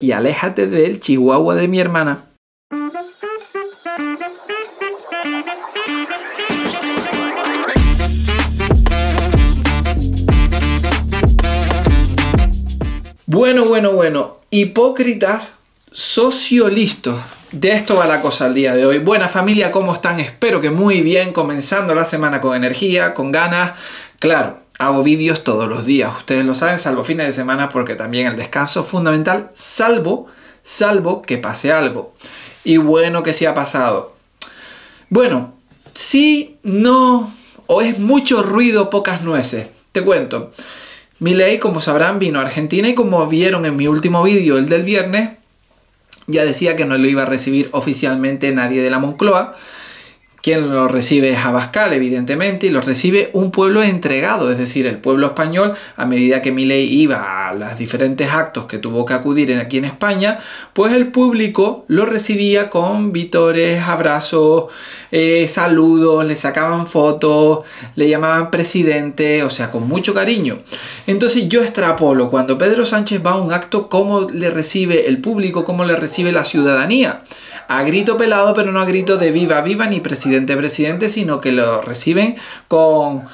y aléjate del chihuahua de mi hermana. Bueno, bueno, bueno, hipócritas sociolistos. De esto va la cosa al día de hoy. Buena familia, ¿cómo están? Espero que muy bien, comenzando la semana con energía, con ganas. Claro, Hago vídeos todos los días, ustedes lo saben, salvo fines de semana porque también el descanso es fundamental, salvo, salvo que pase algo. Y bueno que sí ha pasado. Bueno, sí, no, o es mucho ruido, pocas nueces. Te cuento, mi ley, como sabrán, vino a Argentina y como vieron en mi último vídeo, el del viernes, ya decía que no lo iba a recibir oficialmente nadie de la Moncloa. Quien lo recibe es Abascal, evidentemente, y lo recibe un pueblo entregado, es decir, el pueblo español, a medida que Miley iba a los diferentes actos que tuvo que acudir aquí en España, pues el público lo recibía con vítores, abrazos, eh, saludos, le sacaban fotos, le llamaban presidente, o sea, con mucho cariño. Entonces yo extrapolo, cuando Pedro Sánchez va a un acto, cómo le recibe el público, cómo le recibe la ciudadanía a grito pelado, pero no a grito de viva, viva, ni presidente, presidente, sino que lo reciben con...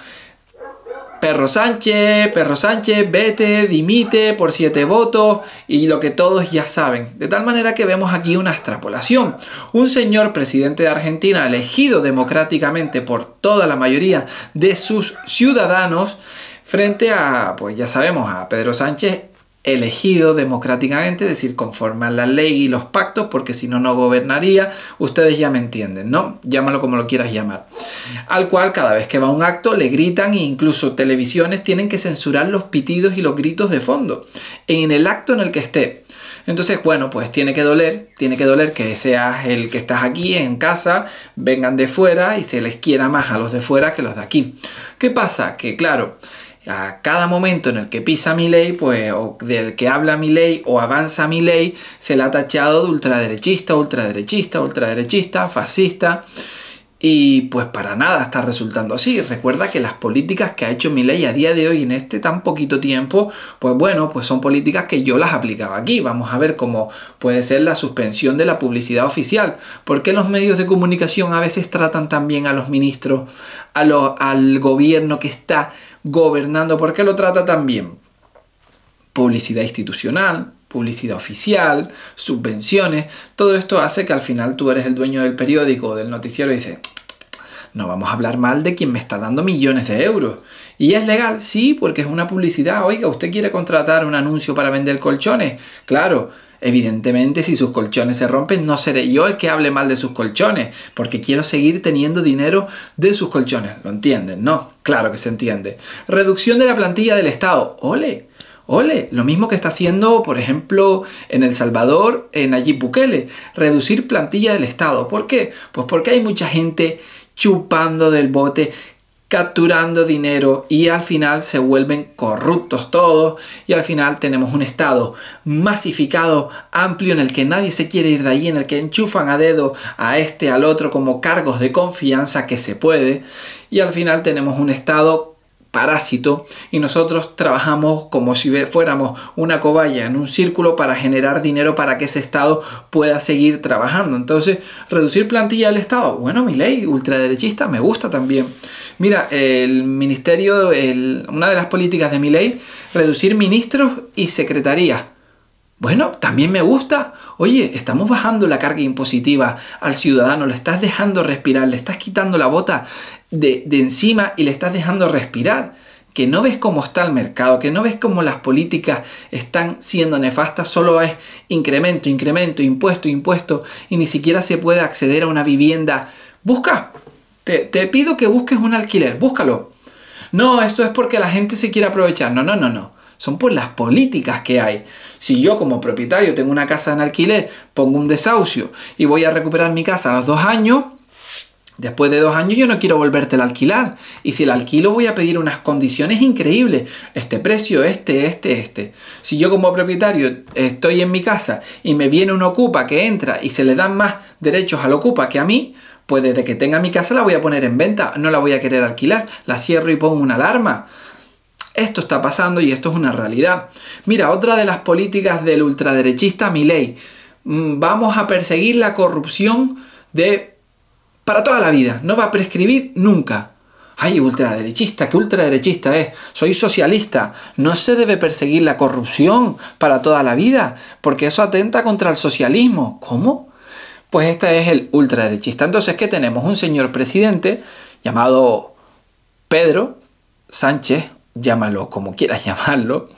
Perro Sánchez, Perro Sánchez, vete, dimite por siete votos y lo que todos ya saben. De tal manera que vemos aquí una extrapolación. Un señor presidente de Argentina elegido democráticamente por toda la mayoría de sus ciudadanos frente a, pues ya sabemos, a Pedro Sánchez elegido democráticamente, es decir, conforme a la ley y los pactos, porque si no, no gobernaría. Ustedes ya me entienden, ¿no? Llámalo como lo quieras llamar. Al cual cada vez que va un acto le gritan e incluso televisiones tienen que censurar los pitidos y los gritos de fondo en el acto en el que esté. Entonces, bueno, pues tiene que doler, tiene que doler que seas el que estás aquí en casa, vengan de fuera y se les quiera más a los de fuera que los de aquí. ¿Qué pasa? Que claro, a cada momento en el que pisa mi ley, pues, o del que habla mi ley o avanza mi ley, se le ha tachado de ultraderechista, ultraderechista, ultraderechista, fascista. Y pues para nada está resultando así. Recuerda que las políticas que ha hecho mi ley a día de hoy en este tan poquito tiempo, pues bueno, pues son políticas que yo las aplicaba aquí. Vamos a ver cómo puede ser la suspensión de la publicidad oficial. ¿Por qué los medios de comunicación a veces tratan también a los ministros, al gobierno que está gobernando? ¿Por qué lo trata también? Publicidad institucional, publicidad oficial, subvenciones, todo esto hace que al final tú eres el dueño del periódico, o del noticiero y dices, no vamos a hablar mal de quien me está dando millones de euros. ¿Y es legal? Sí, porque es una publicidad. Oiga, ¿usted quiere contratar un anuncio para vender colchones? Claro. Evidentemente, si sus colchones se rompen, no seré yo el que hable mal de sus colchones, porque quiero seguir teniendo dinero de sus colchones. ¿Lo entienden? No, claro que se entiende. Reducción de la plantilla del Estado. Ole, Ole, lo mismo que está haciendo, por ejemplo, en El Salvador, en allí Bukele, reducir plantilla del Estado. ¿Por qué? Pues porque hay mucha gente chupando del bote, capturando dinero y al final se vuelven corruptos todos y al final tenemos un estado masificado, amplio, en el que nadie se quiere ir de allí, en el que enchufan a dedo a este, al otro como cargos de confianza que se puede y al final tenemos un estado parásito y nosotros trabajamos como si fuéramos una cobaya en un círculo para generar dinero para que ese Estado pueda seguir trabajando. Entonces, reducir plantilla del Estado. Bueno, mi ley ultraderechista me gusta también. Mira, el ministerio, una de las políticas de mi ley, reducir ministros y secretarías. Bueno, también me gusta. Oye, estamos bajando la carga impositiva al ciudadano, le estás dejando respirar, le estás quitando la bota de, encima y le estás dejando respirar. Que no ves cómo está el mercado, que no ves cómo las políticas están siendo nefastas, solo es incremento, incremento, impuesto, impuesto, y ni siquiera se puede acceder a una vivienda. Busca, te, te pido que busques un alquiler, búscalo. No, esto es porque la gente se quiere aprovechar. No, no, no, no son por las políticas que hay. Si yo como propietario tengo una casa en alquiler, pongo un desahucio y voy a recuperar mi casa a los dos años, Después de dos años yo no quiero volverte a alquilar. Y si el alquilo voy a pedir unas condiciones increíbles. Este precio, este, este, este. Si yo como propietario estoy en mi casa y me viene un ocupa que entra y se le dan más derechos al ocupa que a mí, pues desde que tenga mi casa la voy a poner en venta. No la voy a querer alquilar. La cierro y pongo una alarma. Esto está pasando y esto es una realidad. Mira, otra de las políticas del ultraderechista ley. Mm, vamos a perseguir la corrupción de para toda la vida. No va a prescribir nunca. Ay, ultraderechista, ¿qué ultraderechista es? Soy socialista. No se debe perseguir la corrupción para toda la vida, porque eso atenta contra el socialismo. ¿Cómo? Pues este es el ultraderechista. Entonces, ¿qué tenemos? Un señor presidente llamado Pedro Sánchez llámalo como quieras llamarlo,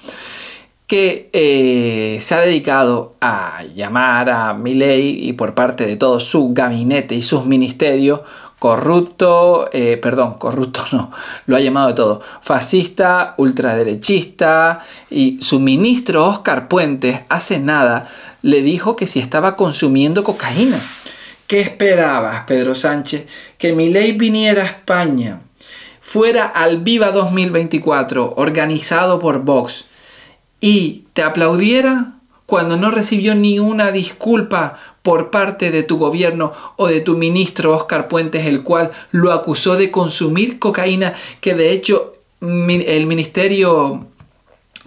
que eh, se ha dedicado a llamar a Milley y por parte de todo su gabinete y sus ministerios corrupto, eh, perdón, corrupto no, lo ha llamado de todo, fascista, ultraderechista, y su ministro Oscar Puentes hace nada le dijo que si estaba consumiendo cocaína. ¿Qué esperabas, Pedro Sánchez? Que Milei viniera a España fuera al Viva 2024 organizado por Vox y te aplaudiera cuando no recibió ni una disculpa por parte de tu gobierno o de tu ministro Oscar Puentes, el cual lo acusó de consumir cocaína, que de hecho el ministerio,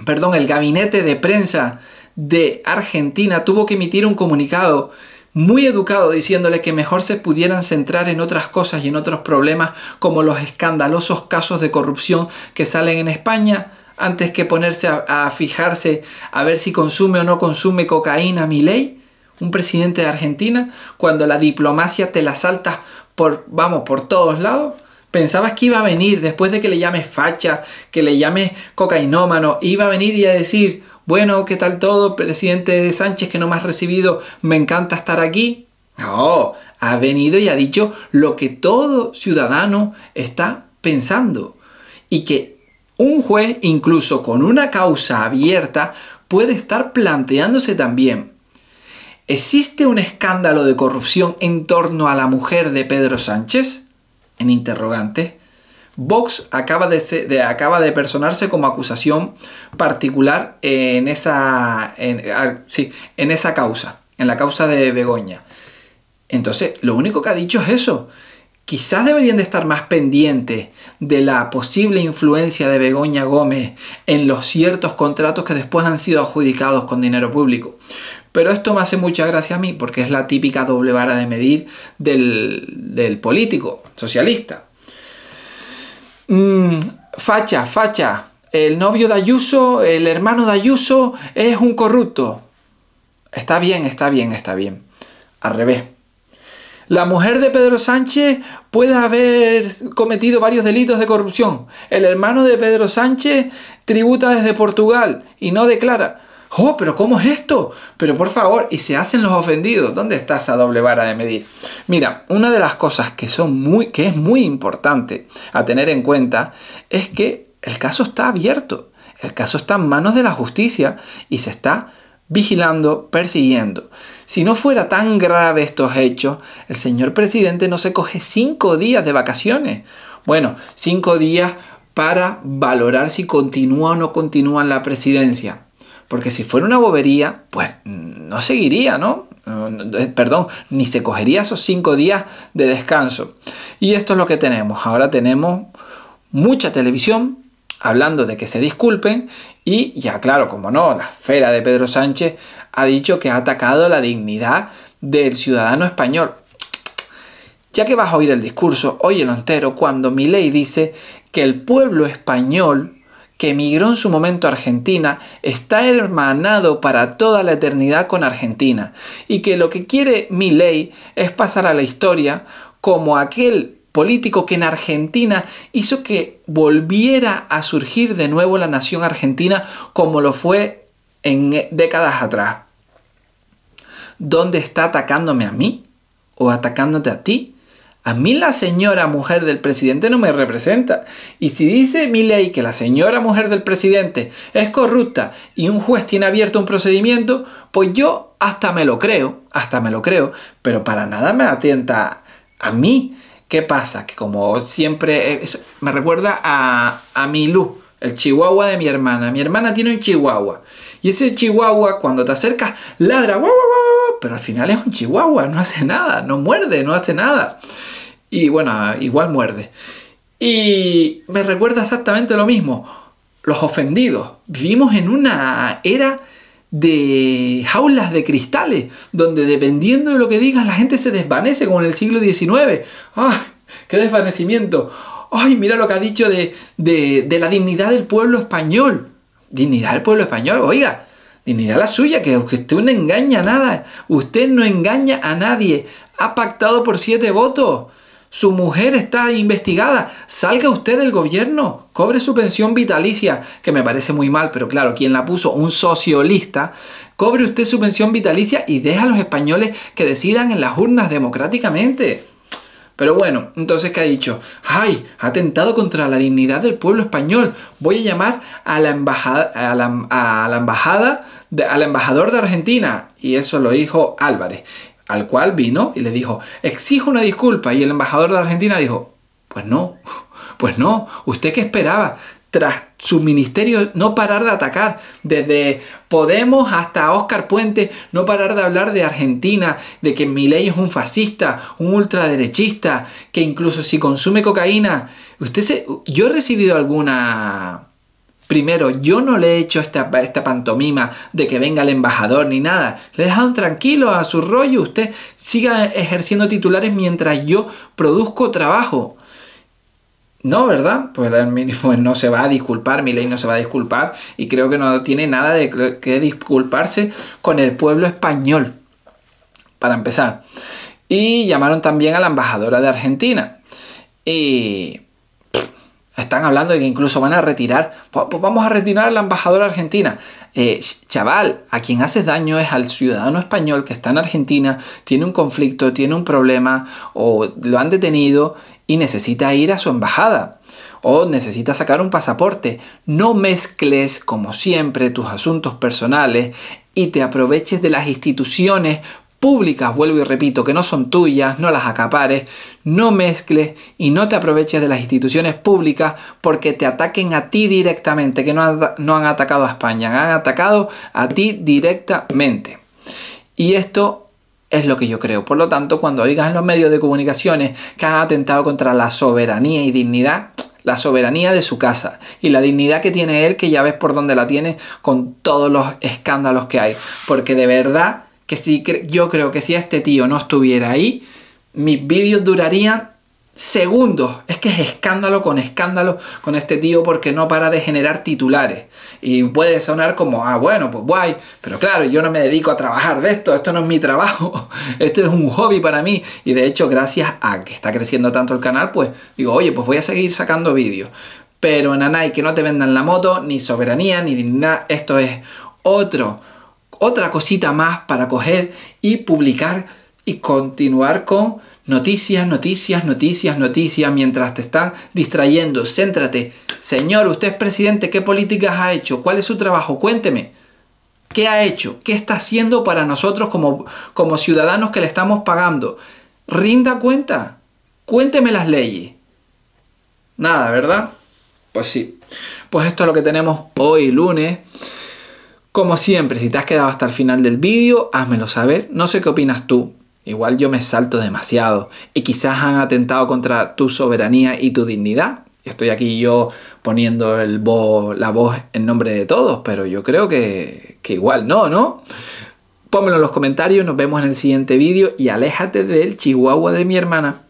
perdón, el gabinete de prensa de Argentina tuvo que emitir un comunicado muy educado diciéndole que mejor se pudieran centrar en otras cosas y en otros problemas como los escandalosos casos de corrupción que salen en España antes que ponerse a, fijarse a ver si consume o no consume cocaína mi ley, un presidente de Argentina, cuando la diplomacia te la saltas por, vamos, por todos lados. Pensabas que iba a venir, después de que le llames facha, que le llames cocainómano, iba a venir y a decir, bueno, ¿qué tal todo? Presidente Sánchez, que no me has recibido, me encanta estar aquí. No, ha venido y ha dicho lo que todo ciudadano está pensando. Y que un juez, incluso con una causa abierta, puede estar planteándose también. ¿Existe un escándalo de corrupción en torno a la mujer de Pedro Sánchez? En interrogante. Vox acaba de, acaba de personarse como acusación particular en esa, en, esa causa, en la causa de Begoña. Entonces, lo único que ha dicho es eso. Quizás deberían de estar más pendientes de la posible influencia de Begoña Gómez en los ciertos contratos que después han sido adjudicados con dinero público. Pero esto me hace mucha gracia a mí porque es la típica doble vara de medir del, del político socialista. Mm, facha, facha. El novio de Ayuso, el hermano de Ayuso es un corrupto. Está bien, está bien, está bien. Al revés. La mujer de Pedro Sánchez puede haber cometido varios delitos de corrupción. El hermano de Pedro Sánchez tributa desde Portugal y no declara oh, pero ¿cómo es esto? Pero por favor, y se hacen los ofendidos. ¿Dónde está esa doble vara de medir? Mira, una de las cosas que, son muy, que es muy importante a tener en cuenta es que el caso está abierto, el caso está en manos de la justicia y se está vigilando, persiguiendo. Si no fuera tan grave estos hechos, el señor presidente no se coge cinco días de vacaciones. Bueno, cinco días para valorar si continúa o no continúa la presidencia porque si fuera una bobería, pues no seguiría, ¿no? Eh, perdón, ni se cogería esos cinco días de descanso. Y esto es lo que tenemos. Ahora tenemos mucha televisión hablando de que se disculpen y ya claro, como no, la esfera de Pedro Sánchez ha dicho que ha atacado la dignidad del ciudadano español. Ya que vas a oír el discurso, óyelo entero cuando ley dice que el pueblo español que emigró en su momento a Argentina, está hermanado para toda la eternidad con Argentina y que lo que quiere mi ley es pasar a la historia como aquel político que en Argentina hizo que volviera a surgir de nuevo la nación argentina como lo fue en décadas atrás. ¿Dónde está atacándome a mí? ¿O atacándote a ti? A mí la señora mujer del presidente no me representa. Y si dice mi ley que la señora mujer del presidente es corrupta y un juez tiene abierto un procedimiento, pues yo hasta me lo creo, hasta me lo creo, pero para nada me atienta a mí. ¿Qué pasa? Que como siempre eh, me recuerda a, a mi el chihuahua de mi hermana. Mi hermana tiene un chihuahua. Y ese chihuahua, cuando te acercas, ladra. ¡Wow, pero al final es un chihuahua, no hace nada, no muerde, no hace nada. Y bueno, igual muerde. Y me recuerda exactamente lo mismo, los ofendidos. Vivimos en una era de jaulas de cristales, donde dependiendo de lo que digas la gente se desvanece, como en el siglo XIX. ¡Ay, qué desvanecimiento! ¡Ay, mira lo que ha dicho de, de, de la dignidad del pueblo español! ¿Dignidad del pueblo español? Oiga, a la suya, que usted no engaña a nada. Usted no engaña a nadie. Ha pactado por siete votos. Su mujer está investigada. Salga usted del gobierno. Cobre su pensión vitalicia, que me parece muy mal, pero claro, quien la puso? Un socialista. Cobre usted su pensión vitalicia y deja a los españoles que decidan en las urnas democráticamente. Pero bueno, entonces ¿qué ha dicho? ¡Ay! Atentado contra la dignidad del pueblo español. Voy a llamar a la embajada, a la, embajada, al embajador de Argentina. Y eso lo dijo Álvarez, al cual vino y le dijo, exijo una disculpa. Y el embajador de Argentina dijo, pues no, pues no, ¿usted qué esperaba? tras su ministerio no parar de atacar, desde Podemos hasta Oscar Puente, no parar de hablar de Argentina, de que Milei es un fascista, un ultraderechista, que incluso si consume cocaína, usted yo he recibido alguna... Primero, yo no le he hecho esta, esta pantomima de que venga el embajador ni nada. Le he dejado tranquilo a su rollo. Usted siga ejerciendo titulares mientras yo produzco trabajo. No, ¿verdad? Pues el no se va a disculpar, ley no se va a disculpar y creo que no tiene nada de que disculparse con el pueblo español, para empezar. Y llamaron también a la embajadora de Argentina. Y están hablando de que incluso van a retirar, pues, pues vamos a retirar a la embajadora argentina. Eh, chaval, a quien haces daño es al ciudadano español que está en Argentina, tiene un conflicto, tiene un problema o lo han detenido y necesita ir a su embajada o necesita sacar un pasaporte. No mezcles, como siempre, tus asuntos personales y te aproveches de las instituciones públicas, vuelvo y repito, que no son tuyas, no las acapares, no mezcles y no te aproveches de las instituciones públicas porque te ataquen a ti directamente, que no, no han atacado a España, han atacado a ti directamente. Y esto es lo que yo creo. Por lo tanto, cuando oigas en los medios de comunicaciones que han atentado contra la soberanía y dignidad, la soberanía de su casa y la dignidad que tiene él, que ya ves por dónde la tiene con todos los escándalos que hay. Porque de verdad que si yo creo que si este tío no estuviera ahí, mis vídeos durarían segundo, Es que es escándalo con escándalo con este tío porque no para de generar titulares. Y puede sonar como, ah, bueno, pues guay, pero claro, yo no me dedico a trabajar de esto, esto no es mi trabajo, esto es un hobby para mí. Y de hecho, gracias a que está creciendo tanto el canal, pues digo, oye, pues voy a seguir sacando vídeos. Pero y que no te vendan la moto, ni soberanía, ni nada esto es otro, otra cosita más para coger y publicar y continuar con Noticias, noticias, noticias, noticias mientras te están distrayendo. Céntrate. Señor, usted es presidente, ¿qué políticas ha hecho? ¿Cuál es su trabajo? Cuénteme. ¿Qué ha hecho? ¿Qué está haciendo para nosotros como, como ciudadanos que le estamos pagando? Rinda cuenta. Cuénteme las leyes. Nada, ¿verdad? Pues sí. Pues esto es lo que tenemos hoy lunes. Como siempre, si te has quedado hasta el final del vídeo, házmelo saber. No sé qué opinas tú. Igual yo me salto demasiado y quizás han atentado contra tu soberanía y tu dignidad. Estoy aquí yo poniendo el la voz en nombre de todos, pero yo creo que, que igual no, ¿no? Pónmelo en los comentarios, nos vemos en el siguiente vídeo y aléjate del chihuahua de mi hermana.